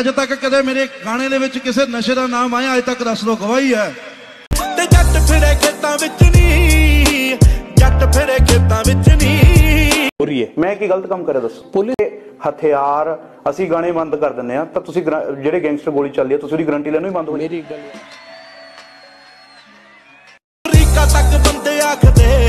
ਅਜੇ ਤੱਕ ਕਦੇ ਮੇਰੇ ਗਾਣੇ ਦੇ ਵਿੱਚ ਕਿਸੇ ਨਸ਼ੇ ਦਾ ਨਾਮ ਆਇਆ ਅਜੇ ਤੱਕ ਦੱਸ ਲੋ ਗਵਾਹੀ ਹੈ ਤੇ ਜੱਟ ਫਿਰੇ ਖੇਤਾਂ ਵਿੱਚ ਨਹੀਂ ਜੱਟ ਫਿਰੇ ਖੇਤਾਂ ਵਿੱਚ ਨਹੀਂ ਹੈ ਮੈਂ ਕੀ ਗਲਤ ਕੰਮ ਕਰਿਆ ਦੱਸੋ ਪੁਲਿਸ ਹਥਿਆਰ ਅਸੀਂ ਗਾਣੇ ਬੰਦ ਕਰ ਦਿੰਨੇ ਆ ਤਾਂ ਤੁਸੀਂ ਜਿਹੜੇ ਗੈਂਗਸਟਰ ਗੋਲੀ ਚੱਲਦੀ ਆ ਤੁਸੀਂ ਉਹਦੀ ਗਰੰਟੀ ਲੈਣੋਂ ਹੀ ਬੰਦ ਹੋ ਮੇਰੀ ਗੱਲ ਅਮਰੀਕਾ ਤੱਕ ਬੰਦੇ ਆਖਦੇ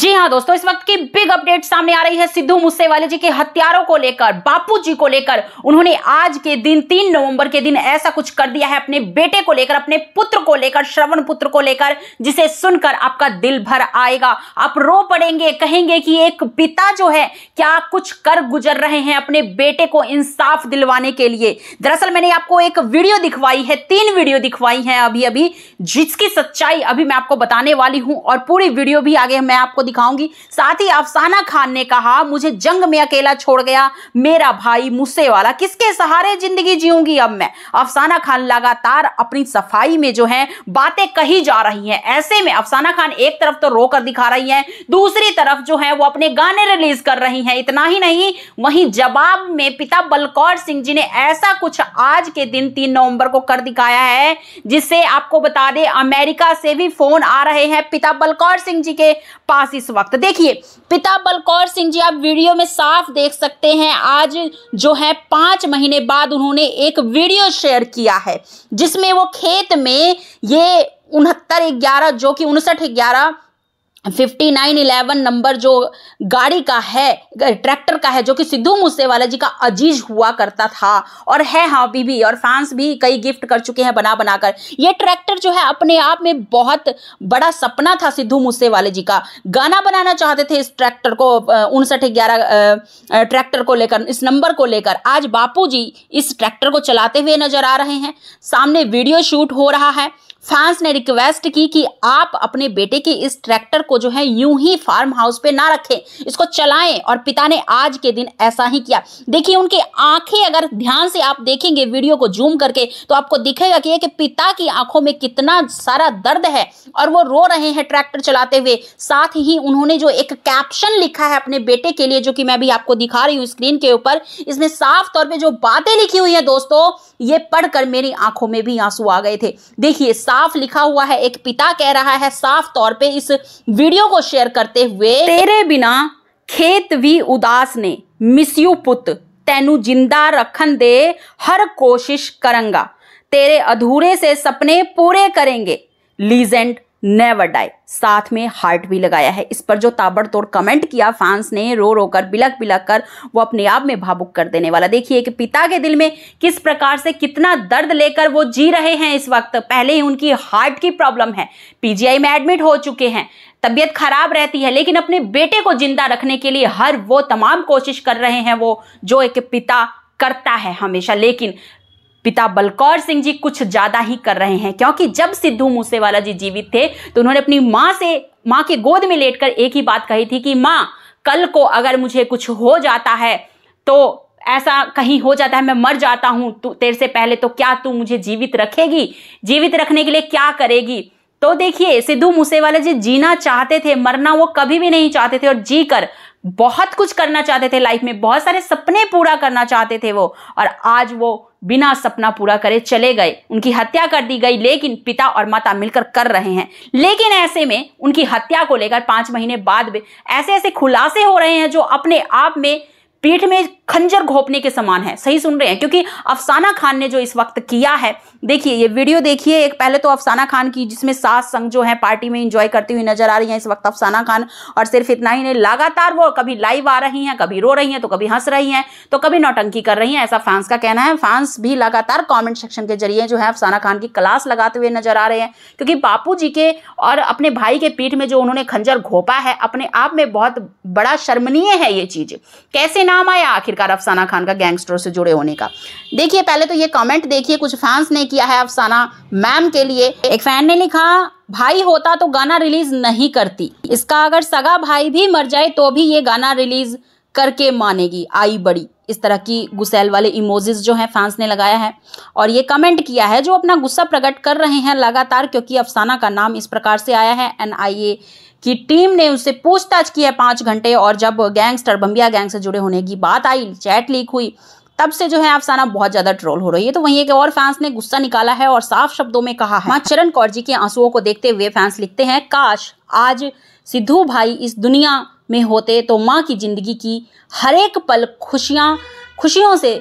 जी हाँ दोस्तों इस वक्त की बिग अपडेट सामने आ रही है सिद्धू मूसेवाले जी के हत्यारों को लेकर बापू जी को लेकर उन्होंने आज के दिन तीन नवंबर के दिन ऐसा कुछ कर दिया है अपने बेटे को लेकर अपने पुत्र को लेकर श्रवण पुत्र को लेकर जिसे सुनकर आपका दिल भर आएगा आप रो पड़ेंगे कहेंगे कि एक पिता जो है क्या कुछ कर गुजर रहे हैं अपने बेटे को इंसाफ दिलवाने के लिए दरअसल मैंने आपको एक वीडियो दिखवाई है तीन वीडियो दिखवाई है अभी अभी जिसकी सच्चाई अभी मैं आपको बताने वाली हूं और पूरी वीडियो भी आगे मैं आपको दिखाऊंगी साथ ही अफसाना खान ने कहा मुझे जंग में अकेला छोड़ गया मेरा भाई मुझसे वाला किसके सहारे जिंदगी जीऊंगी अब मैं अफसाना खान लगातार अपनी सफाई में जो है बातें कही जा रही हैं ऐसे में अफसाना खान एक तरफ तो रोकर दिखा रही है दूसरी तरफ जो है वो अपने गाने रिलीज कर रही है इतना ही नहीं वहीं जवाब में पिता बलकौर सिंह जी ने ऐसा कुछ आज के दिन तीन नवंबर को कर दिखाया है जिससे आपको बता दे अमेरिका से भी फोन आ रहे हैं पिता बलकौर सिंह जी के पास इस वक्त देखिए पिता बलकौर सिंह जी आप वीडियो में साफ देख सकते हैं आज जो है पांच महीने बाद उन्होंने एक वीडियो शेयर किया है जिसमें वो खेत में ये उनहत्तर ग्यारह जो कि उनसठ ग्यारह फिफ्टी नाइन इलेवन नंबर जो गाड़ी का है ट्रैक्टर का है जो कि सिद्धू मूसेवाला जी का अजीज हुआ करता था और है हाँ अभी भी और फैंस भी कई गिफ्ट कर चुके हैं बना बनाकर ये ट्रैक्टर जो है अपने आप में बहुत बड़ा सपना था सिद्धू मूसेवाले जी का गाना बनाना चाहते थे इस ट्रैक्टर को उनसठ ग्यारह ट्रैक्टर को लेकर इस नंबर को लेकर आज बापू जी इस ट्रैक्टर को चलाते हुए नजर आ रहे हैं सामने वीडियो शूट हो रहा है फ्रांस ने रिक्वेस्ट की कि आप अपने बेटे के इस ट्रैक्टर को जो है यूं ही फार्म हाउस पे ना रखें इसको चलाएं और पिता ने आज के दिन ऐसा ही किया देखिए उनकी आंखें अगर ध्यान से आप देखेंगे वीडियो को जूम करके तो आपको दिखेगा कि, कि पिता की आंखों में कितना सारा दर्द है और वो रो रहे हैं ट्रैक्टर चलाते हुए साथ ही उन्होंने जो एक कैप्शन लिखा है अपने बेटे के लिए जो कि मैं भी आपको दिखा रही हूँ स्क्रीन के ऊपर इसमें साफ तौर पर जो बातें लिखी हुई है दोस्तों ये पढ़कर मेरी आंखों में भी आंसू आ गए थे देखिए साफ लिखा हुआ है एक पिता कह रहा है साफ तौर पे इस वीडियो को शेयर करते हुए तेरे बिना खेत भी उदास ने मिसयू पुत तेनू जिंदा रखन दे हर कोशिश करंगा तेरे अधूरे से सपने पूरे करेंगे लीजेंड नेवर डाई साथ में हार्ट भी लगाया है इस पर जो ताबड़तोड़ कमेंट किया फैंस ने रो रो कर बिलक बिलक कर वो अपने आप में भावुक कर देने वाला देखिए कि पिता के दिल में किस प्रकार से कितना दर्द लेकर वो जी रहे हैं इस वक्त पहले ही उनकी हार्ट की प्रॉब्लम है पीजीआई में एडमिट हो चुके हैं तबियत खराब रहती है लेकिन अपने बेटे को जिंदा रखने के लिए हर वो तमाम कोशिश कर रहे हैं वो जो एक पिता करता है हमेशा लेकिन पिता बलकौर सिंह जी कुछ ज्यादा ही कर रहे हैं क्योंकि जब सिद्धू मूसेवाला जी जीवित थे तो उन्होंने अपनी माँ से माँ के गोद में लेटकर एक ही बात कही थी कि माँ कल को अगर मुझे कुछ हो जाता है तो ऐसा कहीं हो जाता है मैं मर जाता हूं तू तेरे से पहले तो क्या तू मुझे जीवित रखेगी जीवित रखने के लिए क्या करेगी तो देखिए सिद्धू मूसेवाला जी जीना चाहते थे मरना वो कभी भी नहीं चाहते थे और जीकर बहुत कुछ करना चाहते थे लाइफ में बहुत सारे सपने पूरा करना चाहते थे वो और आज वो बिना सपना पूरा करे चले गए उनकी हत्या कर दी गई लेकिन पिता और माता मिलकर कर रहे हैं लेकिन ऐसे में उनकी हत्या को लेकर पांच महीने बाद ऐसे ऐसे खुलासे हो रहे हैं जो अपने आप में पीठ में खंजर घोपने के समान है सही सुन रहे हैं क्योंकि अफसाना खान ने जो इस वक्त किया है देखिए ये वीडियो देखिए एक पहले तो अफसाना खान की जिसमें सास संग जो है पार्टी में इंजॉय करती हुई नजर आ रही है इस वक्त अफसाना खान और सिर्फ इतना ही नहीं लगातार वो कभी लाइव आ रही हैं कभी रो रही हैं तो कभी हंस रही हैं तो कभी नौटंकी कर रही हैं ऐसा फैंस का कहना है फैंस भी लगातार कॉमेंट सेक्शन के जरिए जो है अफसाना खान की क्लास लगाते हुए नजर आ रहे हैं क्योंकि बापू जी के और अपने भाई के पीठ में जो उन्होंने खंजर घोपा है अपने आप में बहुत बड़ा शर्मनीय है ये चीज कैसे नाम आया आखिर आखिरकार अफसाना खान का गैंगस्टर से जुड़े होने का देखिए पहले तो ये कमेंट देखिए कुछ फैंस ने किया है अफसाना मैम के लिए एक फैन ने लिखा भाई होता तो गाना रिलीज नहीं करती इसका अगर सगा भाई भी मर जाए तो भी ये गाना रिलीज करके मानेगी आई बड़ी इस तरह की गुसैल वाले इमोजेस जो हैं फैंस ने लगाया है और ये कमेंट किया है जो अपना गुस्सा प्रकट कर रहे हैं लगातार क्योंकि अफसाना का नाम इस प्रकार से आया है एंड आई कि टीम ने उससे पूछताछ की है पाँच घंटे और जब गैंगस्टर बम्बिया गैंग से जुड़े होने की बात आई चैट लीक हुई तब से जो है अफसाना बहुत ज्यादा ट्रोल हो रही है तो वहीं एक और फैंस ने गुस्सा निकाला है और साफ शब्दों में कहा है चरण कौर जी के आंसुओं को देखते हुए फैंस लिखते हैं काश आज सिद्धू भाई इस दुनिया में होते तो माँ की जिंदगी की हर एक पल खुशियाँ खुशियों से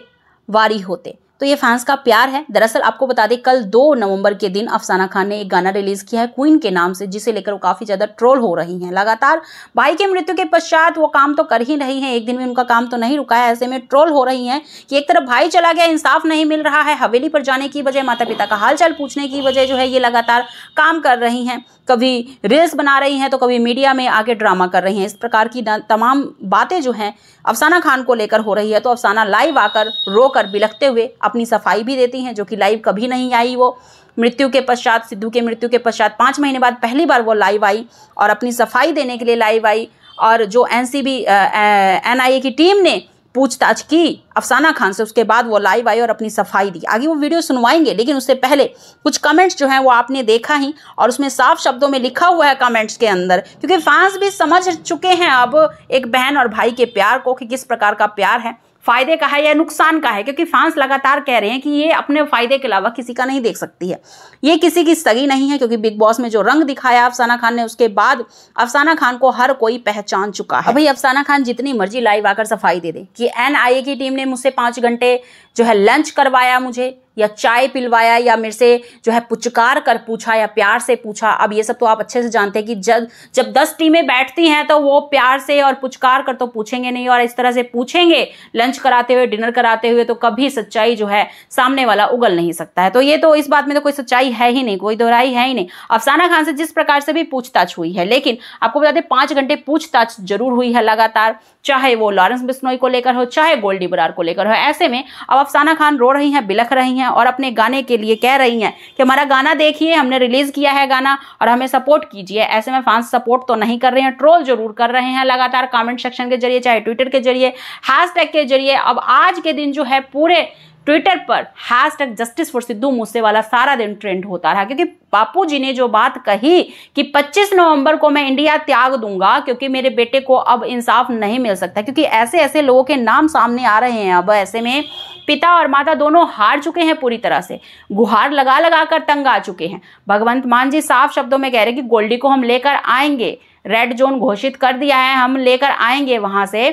वारी होते तो ये फैंस का प्यार है दरअसल आपको बता दें कल दो नवंबर के दिन अफसाना खान ने एक गाना रिलीज किया है क्वीन के नाम से जिसे लेकर वो काफी ज्यादा ट्रोल हो रही हैं लगातार भाई की मृत्यु के पश्चात वो काम तो कर ही रही हैं एक दिन में उनका काम तो नहीं रुका है ऐसे में ट्रोल हो रही हैं कि एक तरफ भाई चला गया इंसाफ नहीं मिल रहा है हवेली पर जाने की वजह माता पिता का हाल पूछने की वजह जो है ये लगातार काम कर रही हैं कभी रील्स बना रही हैं तो कभी मीडिया में आगे ड्रामा कर रही हैं इस प्रकार की तमाम बातें जो हैं अफसाना खान को लेकर हो रही है तो अफसाना लाइव आकर रो कर बिलखते हुए अपनी सफाई भी देती हैं जो कि लाइव कभी नहीं आई वो मृत्यु के पश्चात सिद्धू के मृत्यु के पश्चात पाँच महीने बाद पहली बार वो लाइव आई और अपनी सफाई देने के लिए लाइव आई और जो N C B N I A की टीम ने पूछताछ की अफसाना खान से उसके बाद वो लाइव आई और अपनी सफाई दी आगे वो वीडियो सुनवाएंगे लेकिन उससे पहले कुछ कमेंट्स जो हैं वो आपने देखा ही और उसमें साफ शब्दों में लिखा हुआ है कमेंट्स के अंदर क्योंकि फैंस भी समझ चुके हैं अब एक बहन और भाई के प्यार को कि किस प्रकार का प्यार है फायदे का है या नुकसान का है क्योंकि फ्रांस लगातार कह रहे हैं कि ये अपने फायदे के अलावा किसी का नहीं देख सकती है ये किसी की सगी नहीं है क्योंकि बिग बॉस में जो रंग दिखाया अफसाना खान ने उसके बाद अफसाना खान को हर कोई पहचान चुका है भाई अफसाना खान जितनी मर्जी लाइव आकर सफाई दे दे कि एन की टीम ने मुझसे पाँच घंटे जो है लंच करवाया मुझे या चाय पिलवाया या मेरे से जो है पुचकार कर पूछा या प्यार से पूछा अब ये सब तो आप अच्छे से जानते हैं कि जब जब दस टीमें बैठती हैं तो वो प्यार से और पुचकार कर तो पूछेंगे नहीं और इस तरह से पूछेंगे लंच कराते हुए डिनर कराते हुए तो कभी सच्चाई जो है सामने वाला उगल नहीं सकता है तो ये तो इस बात में तो कोई सच्चाई है ही नहीं कोई दोहराई है ही नहीं अफसाना खान से जिस प्रकार से भी पूछताछ हुई है लेकिन आपको बता दें घंटे पूछताछ जरूर हुई है लगातार चाहे वो लॉरेंस बिस्नोई को लेकर हो चाहे गोल्डी बरार को लेकर हो ऐसे में अब अफसाना खान रो रही हैं बिलख रही हैं हैं और अपने गाने के लिए कह रही हैं कि हमारा गाना देखिए हमने रिलीज़ किया है गाना और हमें सपोर्ट कीजिए ऐसे में फैंस सपोर्ट तो नहीं कर रहे हैं ट्रोल जरूर कर रहे हैं लगातार कमेंट सेक्शन के जरिए चाहे ट्विटर के जरिए हैश के जरिए अब आज के दिन जो है पूरे ट्विटर पर hashtag justice for Sidhu Moosewala सारा दिन ट्रेंड होता रहा क्योंकि बापू जी ने जो बात कही कि 25 नवंबर को मैं इंडिया त्याग दूंगा क्योंकि मेरे बेटे को अब इंसाफ नहीं मिल सकता क्योंकि ऐसे ऐसे लोगों के नाम सामने आ रहे हैं अब ऐसे में पिता और माता दोनों हार चुके हैं पूरी तरह से गुहार लगा लगा कर तंग आ चुके हैं भगवंत मान जी साफ शब्दों में कह रहे कि गोल्डी को हम लेकर आएंगे रेड जोन घोषित कर दिया है हम लेकर आएंगे वहां से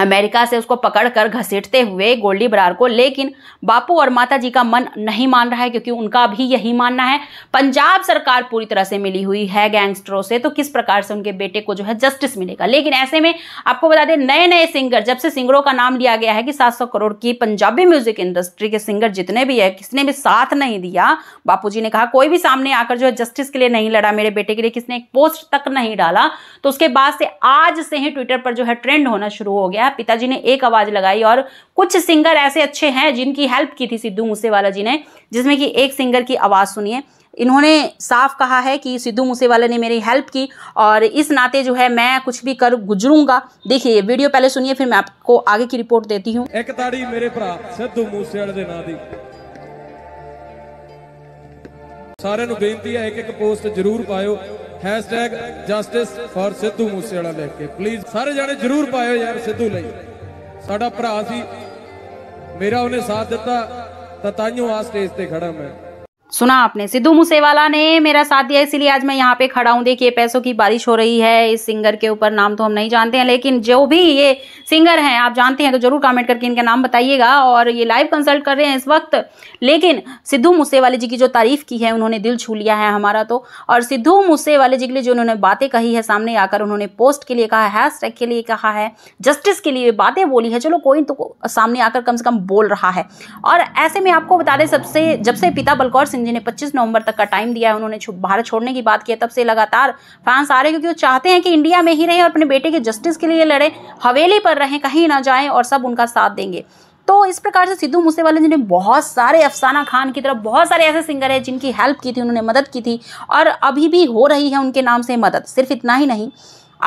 अमेरिका से उसको पकड़कर घसीटते हुए गोल्डी बरार को लेकिन बापू और माता जी का मन नहीं मान रहा है क्योंकि उनका भी यही मानना है पंजाब सरकार पूरी तरह से मिली हुई है गैंगस्टरों से तो किस प्रकार से उनके बेटे को जो है जस्टिस मिलेगा लेकिन ऐसे में आपको बता दें नए नए सिंगर जब से सिंगरों का नाम लिया गया है कि सात करोड़ की पंजाबी म्यूजिक इंडस्ट्री के सिंगर जितने भी है किसने भी साथ नहीं दिया बापू ने कहा कोई भी सामने आकर जो है जस्टिस के लिए नहीं लड़ा मेरे बेटे के लिए किसने एक पोस्ट तक नहीं डाला तो उसके बाद से आज से ही ट्विटर पर जो है ट्रेंड होना शुरू हो गया पिताजी ने एक आवाज लगाई और कुछ सिंगर ऐसे अच्छे हैं जिनकी हेल्प की थी सिद्धू मूसेवाला जी ने जिसमें कि एक सिंगर की आवाज़ सुनिए इन्होंने साफ कहा है कि सिद्धू मूसेवाला ने मेरी हेल्प की और इस नाते जो है मैं कुछ भी कर गुजरूंगा देखिए वीडियो पहले सुनिए फिर मैं आपको आगे की रिपोर्ट देती हूँ एक ताड़ी मेरे भरा सिद्धू मूसेवाले के ਸਾਰਿਆਂ ਨੂੰ ਬੇਨਤੀ ਹੈ ਇੱਕ ਇੱਕ ਪੋਸਟ ਜ਼ਰੂਰ ਪਾਇਓ #justice for ਸਿੱਧੂ ਮੂਸੇਵਾਲਾ ਲਿਖ ਕੇ ਪਲੀਜ਼ ਸਾਰੇ ਜਾਣੇ ਜ਼ਰੂਰ ਪਾਇਓ ਯਾਰ ਸਿੱਧੂ ਲਈ ਸਾਡਾ ਭਰਾ ਸੀ ਮੇਰਾ ਉਹਨੇ ਸਾਥ ਦਿੱਤਾ ਤਾਂ ਤਾਈਓ ਆ ਸਟੇਜ ਤੇ ਖੜਾ ਮੈਂ सुना आपने सिद्धू मूसेवाला ने मेरा साथ दिया इसलिए आज मैं यहाँ पे खड़ा हूँ देखिए पैसों की बारिश हो रही है इस सिंगर के ऊपर नाम तो हम नहीं जानते हैं लेकिन जो भी ये सिंगर हैं आप जानते हैं तो जरूर कमेंट करके इनका नाम बताइएगा और ये लाइव कंसल्ट कर रहे हैं इस वक्त लेकिन सिद्धू मूसेवाले जी की जो तारीफ की है उन्होंने दिल छू लिया है हमारा तो और सिद्धू मूसेवाले जी के लिए जो उन्होंने बातें कही है सामने आकर उन्होंने पोस्ट के लिए कहा है हैशटैग के लिए कहा है जस्टिस के लिए बातें बोली है चलो कोई तो सामने आकर कम से कम बोल रहा है और ऐसे में आपको बता दें सबसे जब से पिता बलकौर सिंह सिंह जिन्हें पच्चीस नवंबर तक का टाइम दिया है उन्होंने भारत छोड़ने की बात की है तब से लगातार फ्रांस आ रहे क्योंकि वो चाहते हैं कि इंडिया में ही रहें और अपने बेटे के जस्टिस के लिए लड़े हवेली पर रहें कहीं ना जाएं और सब उनका साथ देंगे तो इस प्रकार से सिद्धू मूसेवाले जी ने बहुत सारे अफसाना खान की तरफ बहुत सारे ऐसे सिंगर हैं जिनकी हेल्प की थी उन्होंने मदद की थी और अभी भी हो रही है उनके नाम से मदद सिर्फ इतना ही नहीं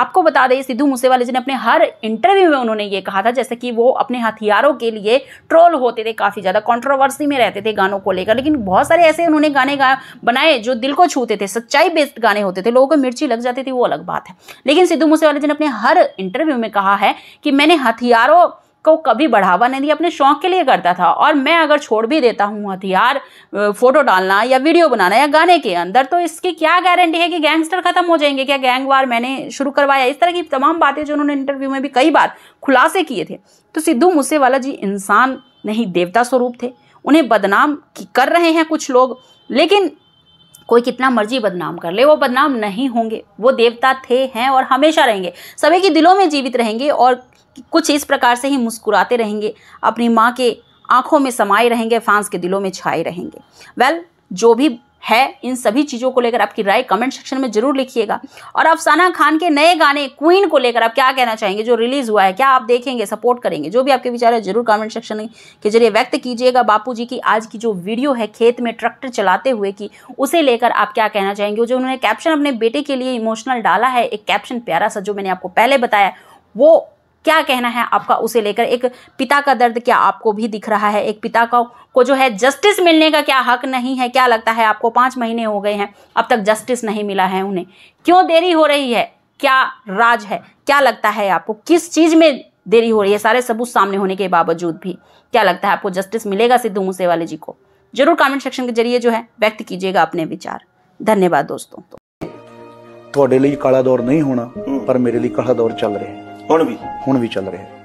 आपको बता दें सिद्धू मूसेवाले जी ने अपने हर इंटरव्यू में उन्होंने ये कहा था जैसे कि वो अपने हथियारों के लिए ट्रोल होते थे काफ़ी ज़्यादा कॉन्ट्रोवर्सी में रहते थे गानों को लेकर लेकिन बहुत सारे ऐसे उन्होंने गाने गा बनाए जो दिल को छूते थे सच्चाई बेस्ड गाने होते थे लोगों को मिर्ची लग जाती थी वो अलग बात है लेकिन सिद्धू मूसेवाले जी ने अपने हर इंटरव्यू में कहा है कि मैंने हथियारों को कभी बढ़ावा नहीं दिया अपने शौक के लिए करता था और मैं अगर छोड़ भी देता हूँ हथियार फोटो डालना या वीडियो बनाना या गाने के अंदर तो इसकी क्या गारंटी है कि गैंगस्टर खत्म हो जाएंगे क्या गैंग वार मैंने शुरू करवाया इस तरह की तमाम बातें जो उन्होंने इंटरव्यू में भी कई बार खुलासे किए थे तो सिद्धू मूसेवाला जी इंसान नहीं देवता स्वरूप थे उन्हें बदनाम कर रहे हैं कुछ लोग लेकिन कोई कितना मर्जी बदनाम कर ले वो बदनाम नहीं होंगे वो देवता थे हैं और हमेशा रहेंगे सभी के दिलों में जीवित रहेंगे और कुछ इस प्रकार से ही मुस्कुराते रहेंगे अपनी माँ के आंखों में समाये रहेंगे फैंस के दिलों में छाए रहेंगे वेल well, जो भी है इन सभी चीज़ों को लेकर आपकी राय कमेंट सेक्शन में जरूर लिखिएगा और अफसाना खान के नए गाने क्वीन को लेकर आप क्या कहना चाहेंगे जो रिलीज हुआ है क्या आप देखेंगे सपोर्ट करेंगे जो भी आपके विचार है जरूर कमेंट सेक्शन के जरिए व्यक्त कीजिएगा बापू जी की आज की जो वीडियो है खेत में ट्रैक्टर चलाते हुए की उसे लेकर आप क्या कहना चाहेंगे जो उन्होंने कैप्शन अपने बेटे के लिए इमोशनल डाला है एक कैप्शन प्यारा सा जो मैंने आपको पहले बताया वो क्या कहना है आपका उसे लेकर एक पिता का दर्द क्या आपको भी दिख रहा है एक पिता का को जो है जस्टिस मिलने का क्या हक नहीं है क्या लगता है आपको पांच महीने हो गए हैं अब तक जस्टिस नहीं मिला है उन्हें क्यों देरी हो रही है क्या राज है क्या लगता है आपको किस चीज़ में देरी हो रही है सारे सबूत सामने होने के बावजूद भी क्या लगता है आपको जस्टिस मिलेगा सिद्धू मूसेवाले जी को जरूर कमेंट सेक्शन के जरिए जो है व्यक्त कीजिएगा अपने विचार धन्यवाद दोस्तों ਤੁਹਾਡੇ ਲਈ दौर नहीं होना पर मेरे लिए ਲਈ दौर चल रहे हैं ਹੁਣ ਵੀ ਹੁਣ ਵੀ ਚੱਲ ਰਿਹਾ ਹੈ